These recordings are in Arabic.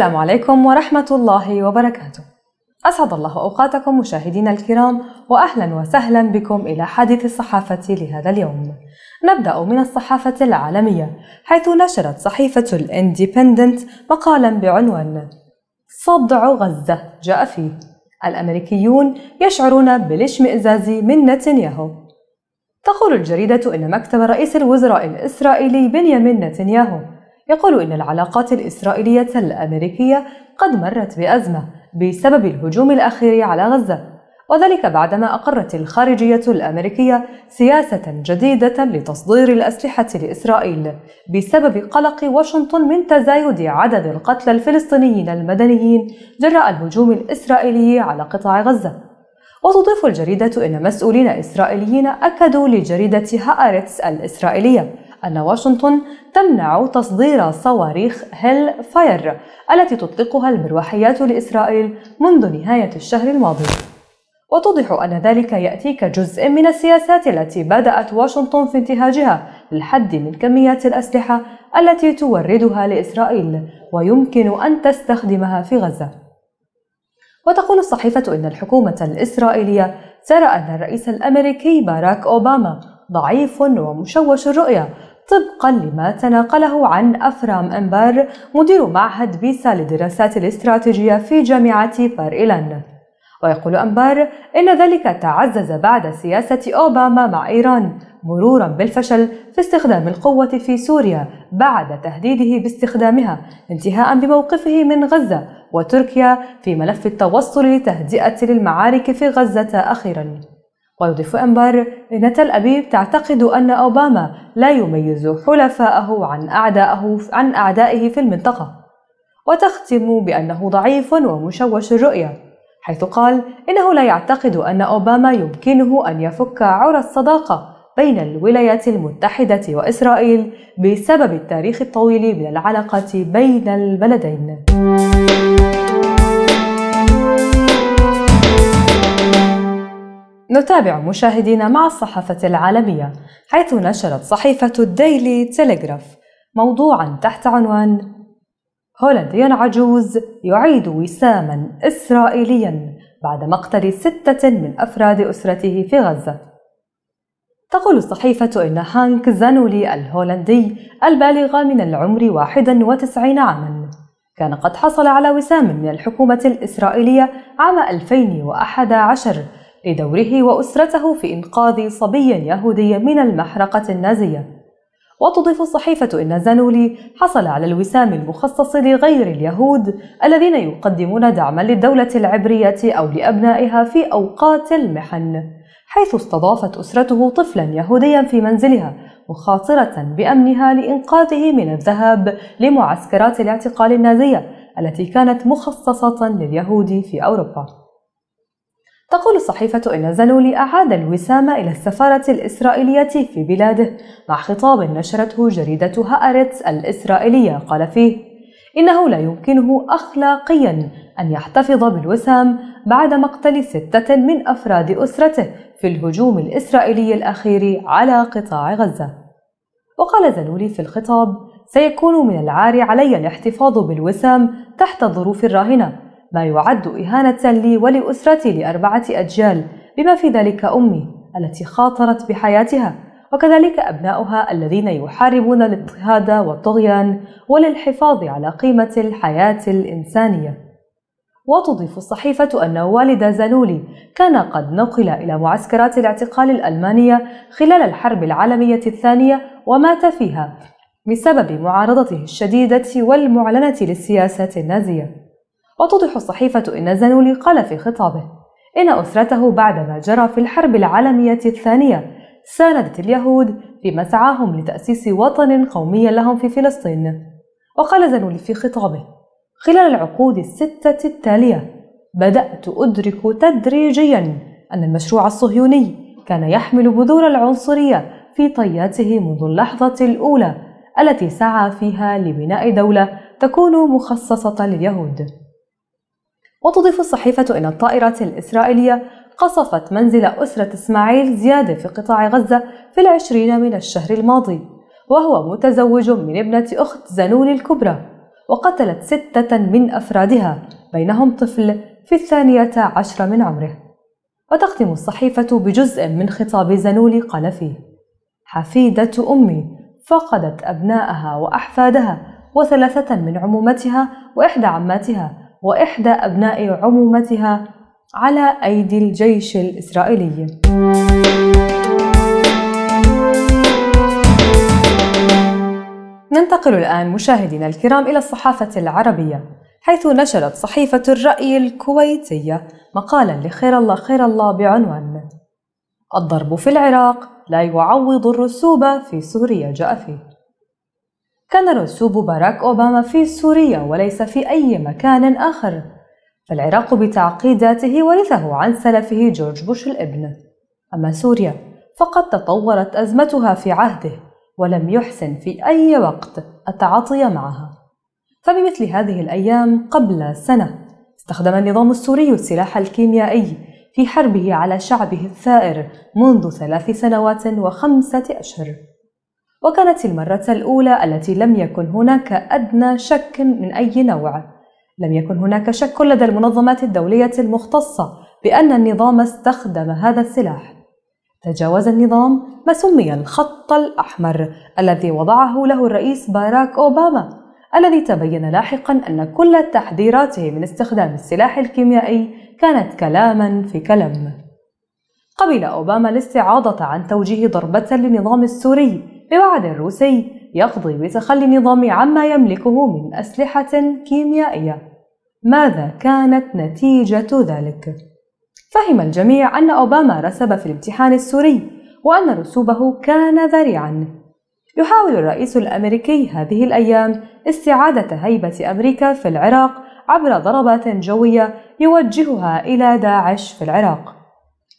السلام عليكم ورحمة الله وبركاته. أسعد الله أوقاتكم مشاهدينا الكرام وأهلا وسهلا بكم إلى حديث الصحافة لهذا اليوم. نبدأ من الصحافة العالمية حيث نشرت صحيفة الانديبندنت مقالا بعنوان صدع غزة جاء فيه الأمريكيون يشعرون بالاشمئزاز من نتنياهو. تقول الجريدة إن مكتب رئيس الوزراء الإسرائيلي بنيامين نتنياهو يقول إن العلاقات الإسرائيلية الأمريكية قد مرت بأزمة بسبب الهجوم الأخير على غزة وذلك بعدما أقرت الخارجية الأمريكية سياسة جديدة لتصدير الأسلحة لإسرائيل بسبب قلق واشنطن من تزايد عدد القتلى الفلسطينيين المدنيين جراء الهجوم الإسرائيلي على قطاع غزة وتضيف الجريدة أن مسؤولين إسرائيليين أكدوا لجريدة هآرتس الإسرائيلية أن واشنطن تمنع تصدير صواريخ هيل فاير التي تطلقها المروحيات لإسرائيل منذ نهاية الشهر الماضي وتوضح أن ذلك يأتي كجزء من السياسات التي بدأت واشنطن في انتهاجها للحد من كميات الأسلحة التي توردها لإسرائيل ويمكن أن تستخدمها في غزة وتقول الصحيفة إن الحكومة الإسرائيلية ترى أن الرئيس الأمريكي باراك أوباما ضعيف ومشوش الرؤية طبقا لما تناقله عن أفرام أمبر مدير معهد بيسا للدراسات الاستراتيجية في جامعة باريلان ويقول أمبر إن ذلك تعزز بعد سياسة أوباما مع إيران مرورا بالفشل في استخدام القوة في سوريا بعد تهديده باستخدامها انتهاء بموقفه من غزة وتركيا في ملف التوصل لتهدئة للمعارك في غزة أخيراً ويضيف أنبر إن تل أبيب تعتقد أن أوباما لا يميز حلفائه عن أعدائه عن أعدائه في المنطقة وتختم بأنه ضعيف ومشوش الرؤية حيث قال إنه لا يعتقد أن أوباما يمكنه أن يفك عرى الصداقة بين الولايات المتحدة وإسرائيل بسبب التاريخ الطويل من العلاقة بين البلدين. نتابع مشاهدينا مع الصحافة العالمية حيث نشرت صحيفة الديلي تيليغراف موضوعا تحت عنوان هولندي عجوز يعيد وساما إسرائيليا بعد مقتل ستة من أفراد أسرته في غزة تقول الصحيفة إن هانك زانولي الهولندي البالغ من العمر 91 عاما كان قد حصل على وسام من الحكومة الإسرائيلية عام 2011 لدوره وأسرته في إنقاذ صبي يهودي من المحرقة النازية وتضيف الصحيفة إن زانولي حصل على الوسام المخصص لغير اليهود الذين يقدمون دعما للدولة العبرية أو لأبنائها في أوقات المحن حيث استضافت أسرته طفلا يهوديا في منزلها مخاطرة بأمنها لإنقاذه من الذهاب لمعسكرات الاعتقال النازية التي كانت مخصصة لليهود في أوروبا تقول الصحيفة إن زلولي أعاد الوسام إلى السفارة الإسرائيلية في بلاده مع خطاب نشرته جريدة هأرتس الإسرائيلية قال فيه إنه لا يمكنه أخلاقيا أن يحتفظ بالوسام بعد مقتل ستة من أفراد أسرته في الهجوم الإسرائيلي الأخير على قطاع غزة وقال زلولي في الخطاب سيكون من العار علي الاحتفاظ بالوسام تحت الظروف الراهنة ما يعد إهانة لي ولأسرتي لأربعة أجيال بما في ذلك أمي التي خاطرت بحياتها وكذلك أبناؤها الذين يحاربون الاضطهاد والطغيان وللحفاظ على قيمة الحياة الإنسانية وتضيف الصحيفة أن والد زانولي كان قد نقل إلى معسكرات الاعتقال الألمانية خلال الحرب العالمية الثانية ومات فيها بسبب معارضته الشديدة والمعلنة للسياسة النازية وتوضح الصحيفة إن زانولي قال في خطابه إن أسرته بعد ما جرى في الحرب العالمية الثانية ساندت اليهود في مسعاهم لتأسيس وطن قومي لهم في فلسطين وقال زانولي في خطابه خلال العقود الستة التالية بدأت أدرك تدريجيا أن المشروع الصهيوني كان يحمل بذور العنصرية في طياته منذ اللحظة الأولى التي سعى فيها لبناء دولة تكون مخصصة لليهود وتضيف الصحيفة إن الطائرات الإسرائيلية قصفت منزل أسرة إسماعيل زيادة في قطاع غزة في العشرين من الشهر الماضي وهو متزوج من ابنة أخت زنون الكبرى وقتلت ستة من أفرادها بينهم طفل في الثانية عشر من عمره وتختم الصحيفة بجزء من خطاب زنولي قال فيه حفيدة أمي فقدت أبناءها وأحفادها وثلاثة من عمومتها وإحدى عماتها وإحدى أبناء عمومتها على أيدي الجيش الإسرائيلي. ننتقل الآن مشاهدينا الكرام إلى الصحافة العربية حيث نشرت صحيفة الرأي الكويتية مقالا لخير الله خير الله بعنوان الضرب في العراق لا يعوض الرسوبة في سوريا جاء فيه كان رسوب باراك أوباما في سوريا وليس في أي مكان آخر فالعراق بتعقيداته ورثه عن سلفه جورج بوش الابن أما سوريا فقد تطورت أزمتها في عهده ولم يحسن في أي وقت التعاطي معها فبمثل هذه الأيام قبل سنة استخدم النظام السوري السلاح الكيميائي في حربه على شعبه الثائر منذ ثلاث سنوات وخمسة أشهر وكانت المرة الأولى التي لم يكن هناك أدنى شك من أي نوع. لم يكن هناك شك لدى المنظمات الدولية المختصة بأن النظام استخدم هذا السلاح. تجاوز النظام ما سمي الخط الأحمر الذي وضعه له الرئيس باراك أوباما الذي تبين لاحقا أن كل تحذيراته من استخدام السلاح الكيميائي كانت كلاما في كلام قبل أوباما الاستعاضة عن توجيه ضربة للنظام السوري بوعد روسي يقضي بتخلي النظام عما يملكه من أسلحة كيميائية ماذا كانت نتيجة ذلك؟ فهم الجميع أن أوباما رسب في الامتحان السوري وأن رسوبه كان ذريعا يحاول الرئيس الأمريكي هذه الأيام استعادة هيبة أمريكا في العراق عبر ضربات جوية يوجهها إلى داعش في العراق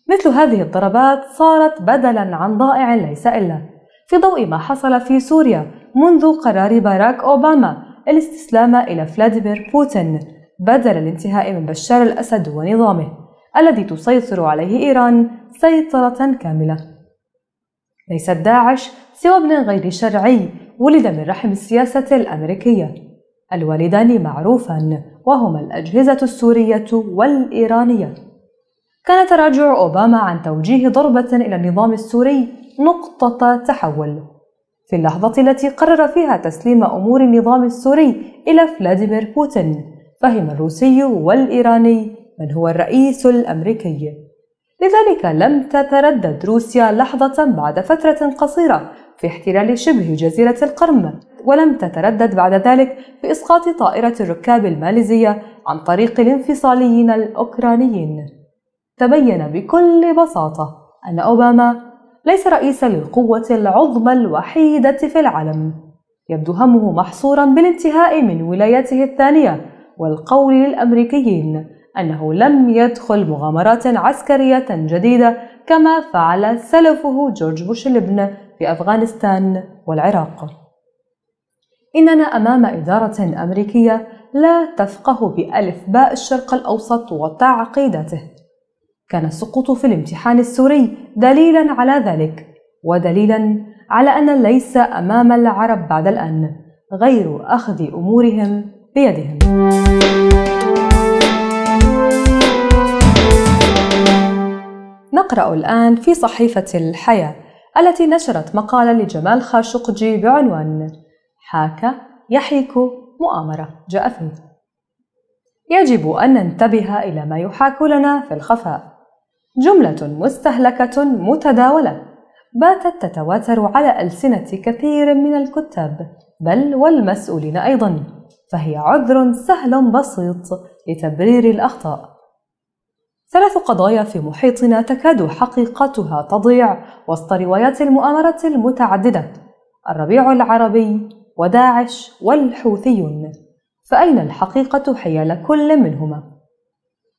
مثل هذه الضربات صارت بدلا عن ضائع ليس إلا في ضوء ما حصل في سوريا منذ قرار باراك أوباما الاستسلام إلى فلاديمير بوتين بدل الانتهاء من بشار الأسد ونظامه الذي تسيطر عليه إيران سيطرة كاملة ليست داعش سوى ابن غير شرعي ولد من رحم السياسة الأمريكية الوالدان معروفان وهما الأجهزة السورية والإيرانية كان تراجع أوباما عن توجيه ضربة إلى النظام السوري نقطة تحول في اللحظة التي قرر فيها تسليم أمور النظام السوري إلى فلاديمير بوتين فهم الروسي والإيراني من هو الرئيس الأمريكي لذلك لم تتردد روسيا لحظة بعد فترة قصيرة في احتلال شبه جزيرة القرم ولم تتردد بعد ذلك في إسقاط طائرة الركاب الماليزية عن طريق الانفصاليين الأوكرانيين تبين بكل بساطة أن أوباما ليس رئيسا للقوة العظمى الوحيدة في العالم يبدو همه محصورا بالانتهاء من ولايته الثانية والقول للأمريكيين أنه لم يدخل مغامرات عسكرية جديدة كما فعل سلفه جورج بوش الابن في أفغانستان والعراق إننا أمام إدارة أمريكية لا تفقه بألف باء الشرق الأوسط وتعقيداته كان السقوط في الامتحان السوري دليلا على ذلك ودليلا على أن ليس أمام العرب بعد الآن غير أخذ أمورهم بيدهم نقرأ الآن في صحيفة الحياة التي نشرت مقالا لجمال خاشقجي بعنوان حاك يحيك مؤامرة جاء فيه يجب أن ننتبه إلى ما يحاك لنا في الخفاء جملة مستهلكة متداولة باتت تتواتر على ألسنة كثير من الكتاب بل والمسؤولين أيضا فهي عذر سهل بسيط لتبرير الأخطاء ثلاث قضايا في محيطنا تكاد حقيقتها تضيع وسط روايات المؤامرة المتعددة الربيع العربي وداعش والحوثيون فأين الحقيقة حيال كل منهما؟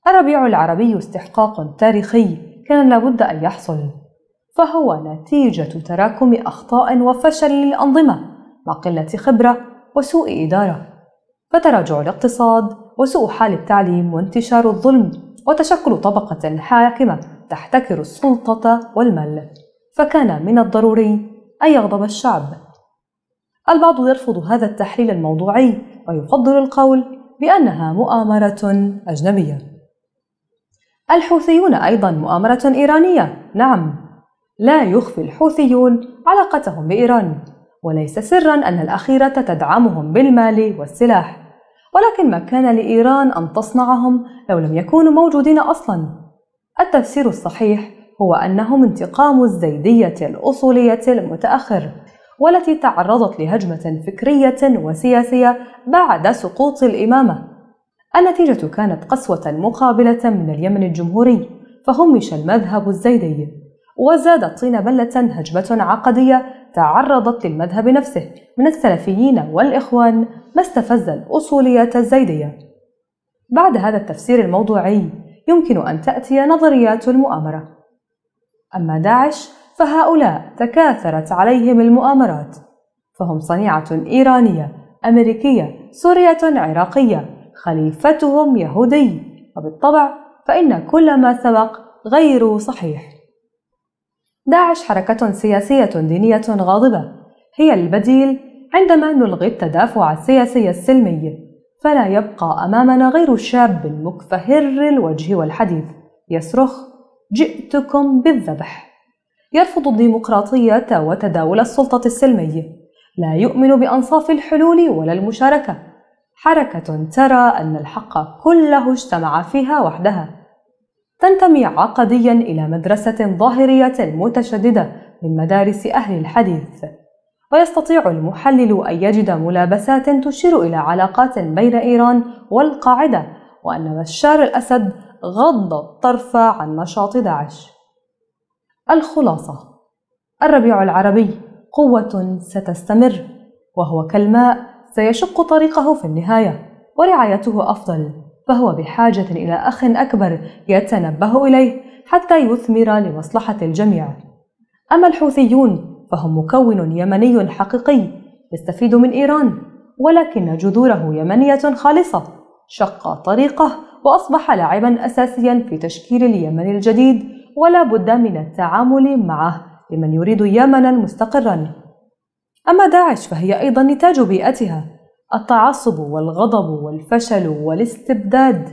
الربيع العربي استحقاق تاريخي كان لابد أن يحصل فهو نتيجة تراكم أخطاء وفشل للأنظمة مع قلة خبرة وسوء إدارة فتراجع الاقتصاد وسوء حال التعليم وانتشار الظلم وتشكل طبقة حاكمة تحتكر السلطة والمال فكان من الضروري أن يغضب الشعب البعض يرفض هذا التحليل الموضوعي ويفضل القول بأنها مؤامرة أجنبية الحوثيون أيضا مؤامرة إيرانية نعم لا يخفي الحوثيون علاقتهم بإيران وليس سرا أن الأخيرة تدعمهم بالمال والسلاح ولكن ما كان لإيران أن تصنعهم لو لم يكونوا موجودين أصلا التفسير الصحيح هو أنهم انتقام الزيدية الأصولية المتأخر والتي تعرضت لهجمة فكرية وسياسية بعد سقوط الإمامة النتيجة كانت قسوة مقابلة من اليمن الجمهوري فهمش المذهب الزيدي وزاد الطين بلة هجمة عقدية تعرضت للمذهب نفسه من السلفيين والإخوان ما استفز الأصولية الزيدية بعد هذا التفسير الموضوعي يمكن أن تأتي نظريات المؤامرة أما داعش فهؤلاء تكاثرت عليهم المؤامرات فهم صنيعة إيرانية أمريكية سورية عراقية خليفتهم يهودي وبالطبع فإن كل ما سبق غير صحيح داعش حركة سياسية دينية غاضبة هي البديل عندما نلغي التدافع السياسي السلمي فلا يبقى أمامنا غير شاب مكفهر الوجه والحديث يصرخ جئتكم بالذبح يرفض الديمقراطية وتداول السلطة السلمي لا يؤمن بأنصاف الحلول ولا المشاركة حركة ترى أن الحق كله اجتمع فيها وحدها. تنتمي عقديا إلى مدرسة ظاهرية متشددة من مدارس أهل الحديث، ويستطيع المحلل أن يجد ملابسات تشير إلى علاقات بين إيران والقاعدة، وأن بشار الأسد غض الطرف عن نشاط داعش. الخلاصة: الربيع العربي قوة ستستمر، وهو كالماء سيشق طريقه في النهاية ورعايته أفضل فهو بحاجة إلى أخ أكبر يتنبه إليه حتى يثمر لمصلحة الجميع أما الحوثيون فهم مكون يمني حقيقي يستفيد من إيران ولكن جذوره يمنية خالصة شق طريقه وأصبح لاعبا أساسيا في تشكيل اليمن الجديد ولا بد من التعامل معه لمن يريد يمنا مستقرا أما داعش فهي أيضا نتاج بيئتها التعصب والغضب والفشل والاستبداد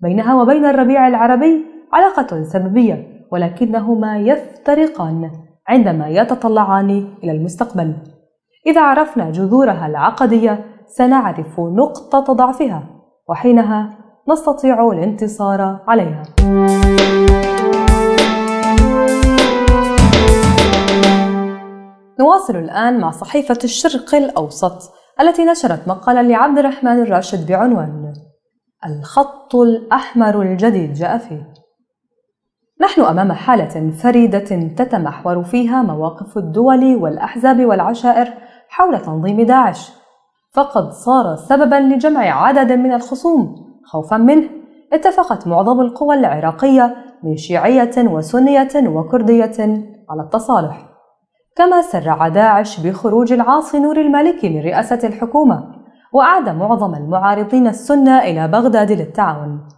بينها وبين الربيع العربي علاقة سببية ولكنهما يفترقان عندما يتطلعان إلى المستقبل إذا عرفنا جذورها العقدية سنعرف نقطة ضعفها وحينها نستطيع الانتصار عليها نواصل الآن مع صحيفة الشرق الأوسط التي نشرت مقالا لعبد الرحمن الراشد بعنوان الخط الأحمر الجديد جاء فيه نحن أمام حالة فريدة تتمحور فيها مواقف الدول والأحزاب والعشائر حول تنظيم داعش فقد صار سببا لجمع عدد من الخصوم خوفا منه اتفقت معظم القوى العراقية من شيعية وسنية وكردية على التصالح كما سرع داعش بخروج العاصي نور المالكي من رئاسة الحكومة وأعاد معظم المعارضين السنة إلى بغداد للتعاون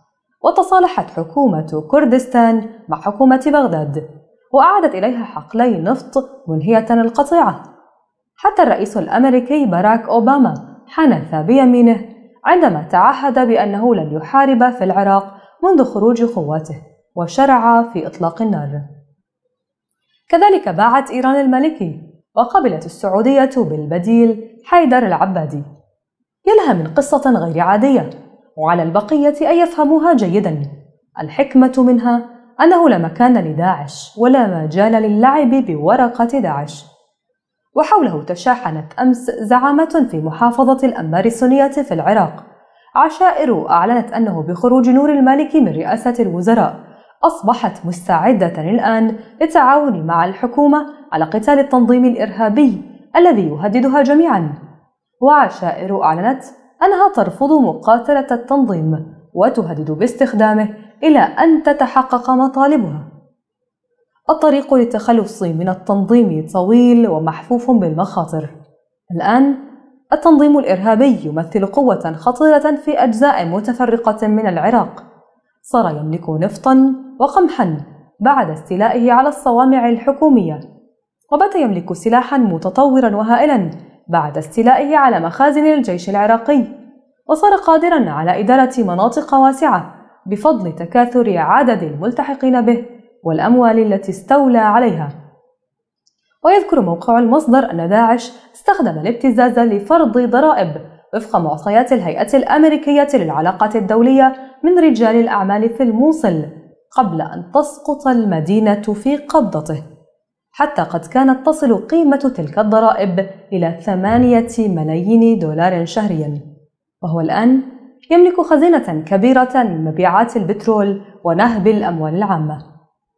وتصالحت حكومة كردستان مع حكومة بغداد وأعادت إليها حقلي نفط منهية القطيعة حتى الرئيس الأمريكي باراك أوباما حنث بيمينه عندما تعهد بأنه لن يحارب في العراق منذ خروج قواته وشرع في إطلاق النار كذلك باعت إيران المالكي وقبلت السعودية بالبديل حيدر العبادي يلها من قصة غير عادية وعلى البقية أن يفهموها جيدا الحكمة منها أنه لا مكان لداعش ولا مجال للعب بورقة داعش وحوله تشاحنت أمس زعامة في محافظة الأنبار السنية في العراق عشائر أعلنت أنه بخروج نور المالكي من رئاسة الوزراء أصبحت مستعدة الآن للتعاون مع الحكومة على قتال التنظيم الإرهابي الذي يهددها جميعا وعشائر أعلنت أنها ترفض مقاتلة التنظيم وتهدد باستخدامه إلى أن تتحقق مطالبها الطريق للتخلص من التنظيم طويل ومحفوف بالمخاطر الآن التنظيم الإرهابي يمثل قوة خطيرة في أجزاء متفرقة من العراق صار يملك نفطا وقمحا بعد استيلائه على الصوامع الحكومية وبات يملك سلاحا متطورا وهائلا بعد استيلائه على مخازن الجيش العراقي وصار قادرا على إدارة مناطق واسعة بفضل تكاثر عدد الملتحقين به والأموال التي استولى عليها ويذكر موقع المصدر أن داعش استخدم الابتزاز لفرض ضرائب وفق معطيات الهيئة الأمريكية للعلاقات الدولية من رجال الأعمال في الموصل قبل أن تسقط المدينة في قبضته حتى قد كانت تصل قيمة تلك الضرائب إلى ثمانية ملايين دولار شهريا وهو الآن يملك خزينة كبيرة من مبيعات البترول ونهب الأموال العامة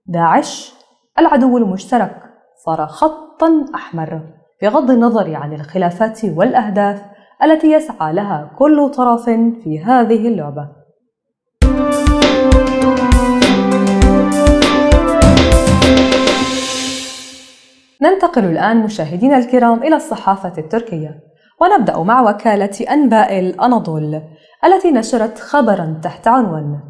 داعش العدو المشترك صار خطا أحمر بغض النظر عن الخلافات والأهداف التي يسعى لها كل طرف في هذه اللعبة. ننتقل الآن مشاهدينا الكرام إلى الصحافة التركية ونبدأ مع وكالة أنباء الأناضول التي نشرت خبرا تحت عنوان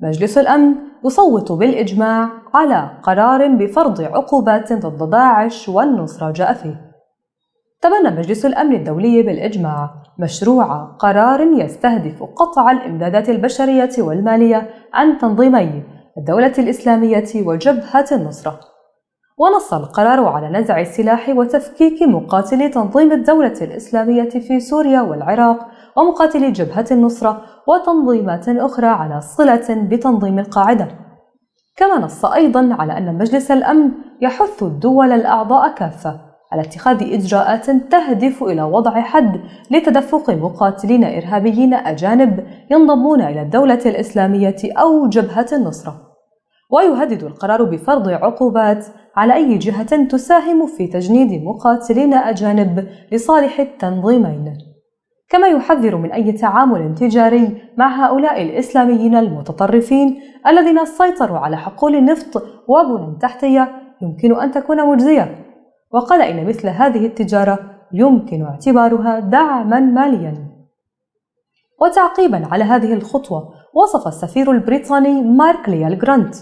مجلس الأمن يصوت بالإجماع على قرار بفرض عقوبات ضد داعش والنصرة جاء فيه تبنى مجلس الأمن الدولي بالإجماع مشروع قرار يستهدف قطع الإمدادات البشرية والمالية عن تنظيمي الدولة الإسلامية وجبهة النصرة ونص القرار على نزع السلاح وتفكيك مقاتلي تنظيم الدولة الإسلامية في سوريا والعراق ومقاتلي جبهة النصرة وتنظيمات أخرى على صلة بتنظيم القاعدة كما نص أيضا على أن مجلس الأمن يحث الدول الأعضاء كافة على اتخاذ إجراءات تهدف إلى وضع حد لتدفق مقاتلين إرهابيين أجانب ينضمون إلى الدولة الإسلامية أو جبهة النصرة. ويهدد القرار بفرض عقوبات على أي جهة تساهم في تجنيد مقاتلين أجانب لصالح التنظيمين. كما يحذر من أي تعامل تجاري مع هؤلاء الإسلاميين المتطرفين الذين سيطروا على حقول النفط وبنى تحتية يمكن أن تكون مجزية وقال إن مثل هذه التجارة يمكن اعتبارها دعما ماليا وتعقيبا على هذه الخطوة وصف السفير البريطاني مارك ليال جرانت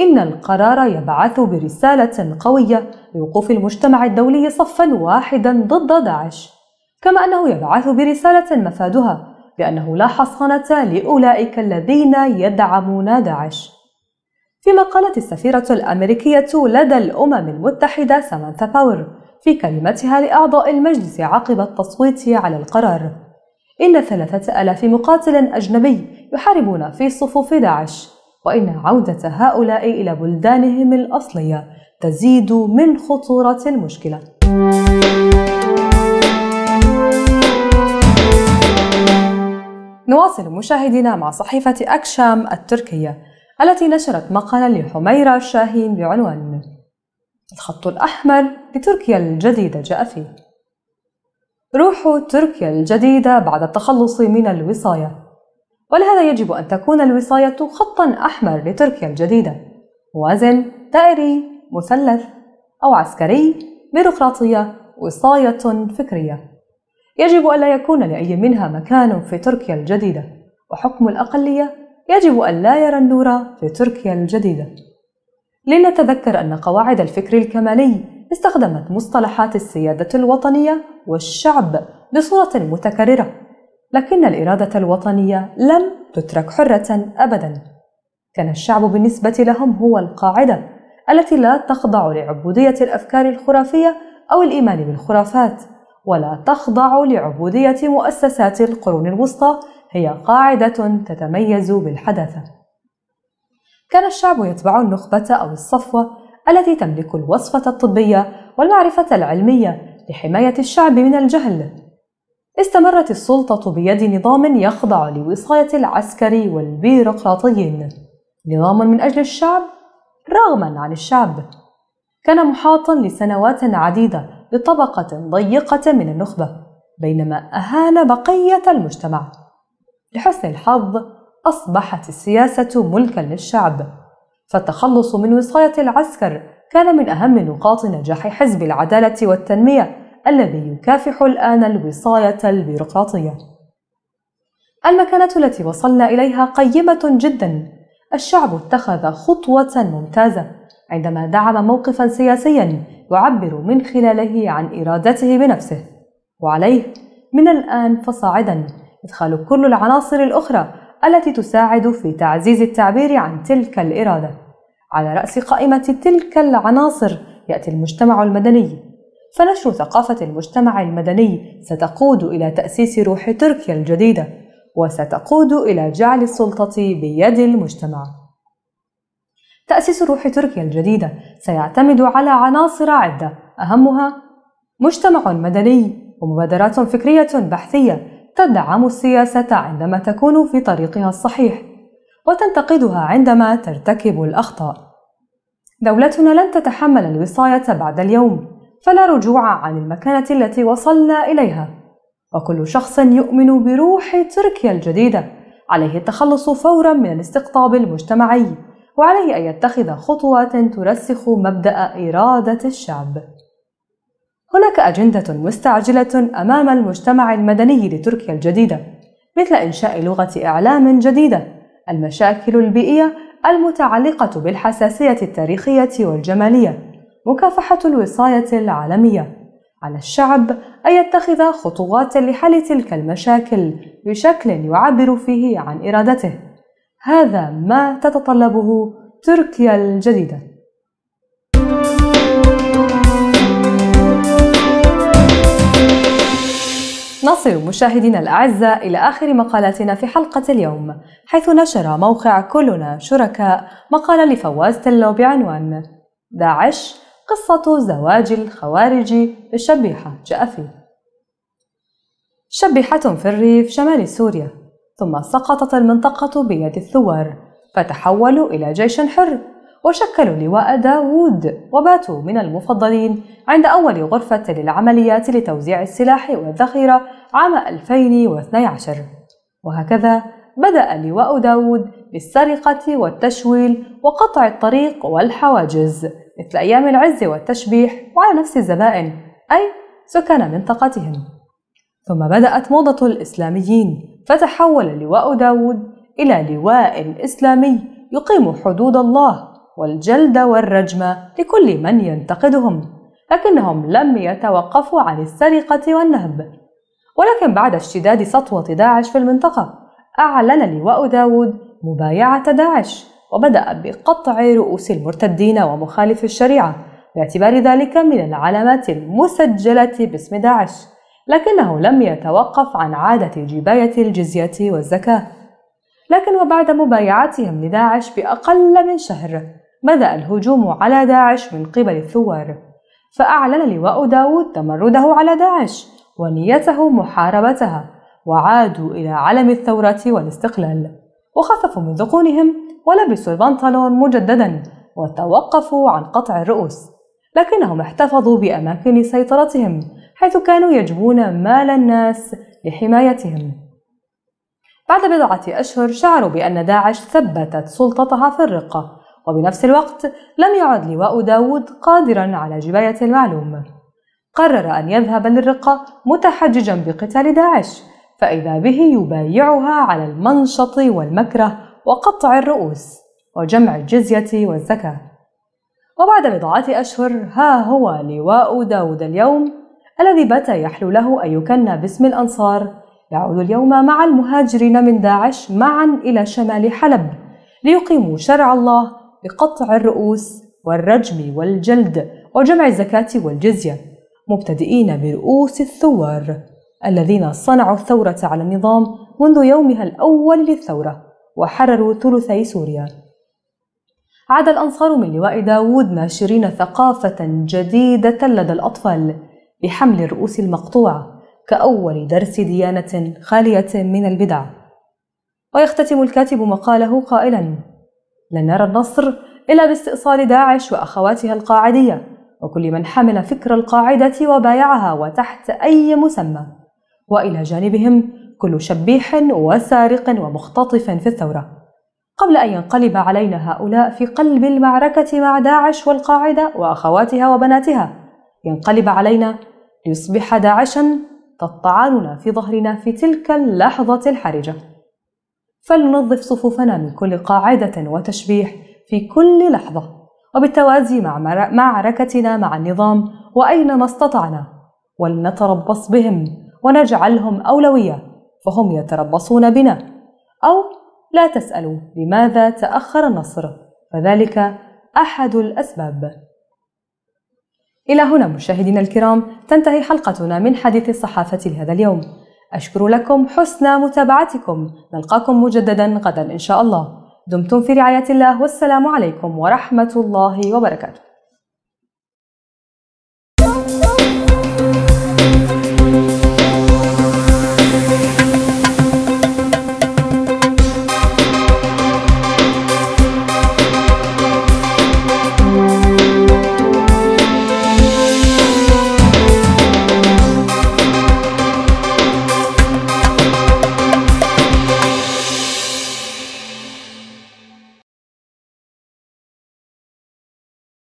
إن القرار يبعث برسالة قوية لوقوف المجتمع الدولي صفا واحدا ضد داعش كما أنه يبعث برسالة مفادها بأنه لا حصانة لأولئك الذين يدعمون داعش فيما قالت السفيرة الأمريكية لدى الأمم المتحدة سامانثا باور في كلمتها لأعضاء المجلس عقب التصويت على القرار إن ثلاثة ألاف مقاتل أجنبي يحاربون في صفوف داعش وإن عودة هؤلاء إلى بلدانهم الأصلية تزيد من خطورة المشكلة نواصل مشاهدينا مع صحيفة أكشام التركية التي نشرت مقالا لحميرة شاهين بعنوان الخط الأحمر لتركيا الجديدة جاء فيه روح تركيا الجديدة بعد التخلص من الوصاية ولهذا يجب أن تكون الوصاية خطا أحمر لتركيا الجديدة موازن دائري مثلث أو عسكري بيروقراطية وصاية فكرية يجب ألا يكون لأي منها مكان في تركيا الجديدة وحكم الأقلية يجب أن لا يرى النور في تركيا الجديدة. لنتذكر أن قواعد الفكر الكمالي استخدمت مصطلحات السيادة الوطنية والشعب بصورة متكررة، لكن الإرادة الوطنية لم تترك حرة أبدًا. كان الشعب بالنسبة لهم هو القاعدة التي لا تخضع لعبودية الأفكار الخرافية أو الإيمان بالخرافات، ولا تخضع لعبودية مؤسسات القرون الوسطى هي قاعدة تتميز بالحداثة. كان الشعب يتبع النخبة أو الصفوة التي تملك الوصفة الطبية والمعرفة العلمية لحماية الشعب من الجهل. استمرت السلطة بيد نظام يخضع لوصاية العسكري والبيروقراطيين، نظام من أجل الشعب رغما عن الشعب. كان محاطا لسنوات عديدة بطبقة ضيقة من النخبة، بينما أهان بقية المجتمع. لحسن الحظ أصبحت السياسة ملكا للشعب فالتخلص من وصاية العسكر كان من أهم نقاط نجاح حزب العدالة والتنمية الذي يكافح الآن الوصاية البيروقراطية المكانة التي وصلنا إليها قيمة جدا الشعب اتخذ خطوة ممتازة عندما دعم موقفا سياسيا يعبر من خلاله عن إرادته بنفسه وعليه من الآن فصاعدا إدخال كل العناصر الأخرى التي تساعد في تعزيز التعبير عن تلك الإرادة. على رأس قائمة تلك العناصر يأتي المجتمع المدني، فنشر ثقافة المجتمع المدني ستقود إلى تأسيس روح تركيا الجديدة، وستقود إلى جعل السلطة بيد المجتمع. تأسيس روح تركيا الجديدة سيعتمد على عناصر عدة أهمها مجتمع مدني ومبادرات فكرية بحثية تدعم السياسة عندما تكون في طريقها الصحيح وتنتقدها عندما ترتكب الأخطاء دولتنا لن تتحمل الوصاية بعد اليوم فلا رجوع عن المكانة التي وصلنا إليها وكل شخص يؤمن بروح تركيا الجديدة عليه التخلص فورا من الاستقطاب المجتمعي وعليه أن يتخذ خطوات ترسخ مبدأ إرادة الشعب هناك أجندة مستعجلة أمام المجتمع المدني لتركيا الجديدة مثل إنشاء لغة إعلام جديدة، المشاكل البيئية المتعلقة بالحساسية التاريخية والجمالية، مكافحة الوصاية العالمية. على الشعب أن يتخذ خطوات لحل تلك المشاكل بشكل يعبر فيه عن إرادته. هذا ما تتطلبه تركيا الجديده نصل مشاهدينا الأعزاء إلى آخر مقالاتنا في حلقة اليوم حيث نشر موقع كلنا شركاء مقال لفواز تلو بعنوان داعش قصة زواج الخوارج الشبيحة جاء فيه شبيحة في الريف شمال سوريا ثم سقطت المنطقة بيد الثوار فتحولوا إلى جيش حر وشكلوا لواء داوود وباتوا من المفضلين عند أول غرفة للعمليات لتوزيع السلاح والذخيرة عام 2012 وهكذا بدأ لواء داوود بالسرقة والتشويل وقطع الطريق والحواجز مثل أيام العز والتشبيح وعلى نفس الزبائن أي سكان منطقتهم ثم بدأت موضة الإسلاميين فتحول لواء داوود إلى لواء إسلامي يقيم حدود الله والجلد والرجم لكل من ينتقدهم لكنهم لم يتوقفوا عن السرقة والنهب ولكن بعد اشتداد سطوة داعش في المنطقة أعلن لواء داود مبايعة داعش وبدأ بقطع رؤوس المرتدين ومخالف الشريعة باعتبار ذلك من العلامات المسجلة باسم داعش لكنه لم يتوقف عن عادة جباية الجزية والزكاة لكن وبعد مبايعتهم لداعش بأقل من شهر بدأ الهجوم على داعش من قبل الثوار فأعلن لواء داود تمرده على داعش ونيته محاربتها وعادوا إلى علم الثورة والاستقلال وخففوا من ذقونهم ولبسوا البنطلون مجددا وتوقفوا عن قطع الرؤوس لكنهم احتفظوا بأماكن سيطرتهم حيث كانوا يجبون مال الناس لحمايتهم بعد بضعة أشهر شعروا بأن داعش ثبتت سلطتها في الرقة وبنفس الوقت لم يعد لواء داود قادرا على جباية المعلوم قرر أن يذهب للرقة متحججا بقتال داعش فإذا به يبايعها على المنشط والمكره وقطع الرؤوس وجمع الجزية والزكاة وبعد بضعة أشهر ها هو لواء داود اليوم الذي بات يحلو له أن يكنى باسم الأنصار يعود اليوم مع المهاجرين من داعش معا إلى شمال حلب ليقيموا شرع الله بقطع الرؤوس والرجم والجلد وجمع الزكاة والجزية مبتدئين برؤوس الثوار الذين صنعوا الثورة على النظام منذ يومها الأول للثورة وحرروا ثلثي سوريا عاد الأنصار من لواء داوود ناشرين ثقافة جديدة لدى الأطفال بحمل الرؤوس المقطوعة كأول درس ديانة خالية من البدع ويختتم الكاتب مقاله قائلا لن نرى النصر إلا باستئصال داعش وأخواتها القاعدية وكل من حمل فكر القاعدة وبايعها وتحت أي مسمى وإلى جانبهم كل شبيح وسارق ومختطف في الثورة قبل أن ينقلب علينا هؤلاء في قلب المعركة مع داعش والقاعدة وأخواتها وبناتها ينقلب علينا ليصبح داعشا تطعننا في ظهرنا في تلك اللحظة الحرجة فلننظف صفوفنا من كل قاعدة وتشبيح في كل لحظة وبالتوازي مع معركتنا مع النظام وأينما استطعنا ولنتربص بهم ونجعلهم أولوية فهم يتربصون بنا أو لا تسألوا لماذا تأخر النصر فذلك أحد الأسباب إلى هنا مشاهدينا الكرام تنتهي حلقتنا من حديث الصحافة لهذا اليوم أشكر لكم حسن متابعتكم نلقاكم مجددا غدا إن شاء الله دمتم في رعاية الله والسلام عليكم ورحمة الله وبركاته